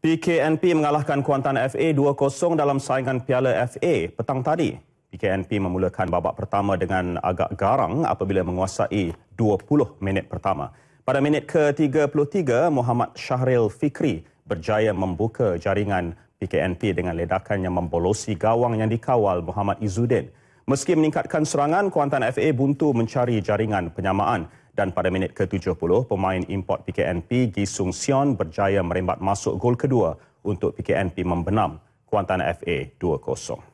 PKNP mengalahkan Kuantan FA 2-0 dalam saingan Piala FA petang tadi. PKNP memulakan babak pertama dengan agak garang apabila menguasai 20 minit pertama. Pada minit ke-33, Muhammad Syahril Fikri berjaya membuka jaringan PKNP dengan ledakan yang membolosi gawang yang dikawal Muhammad Izzuddin. Meski meningkatkan serangan, Kuantan FA buntu mencari jaringan penyamaan. Dan pada minit ke-70, pemain import PKNP Gi Sung Sion berjaya merembat masuk gol kedua untuk PKNP membenam Kuantan FA 2-0.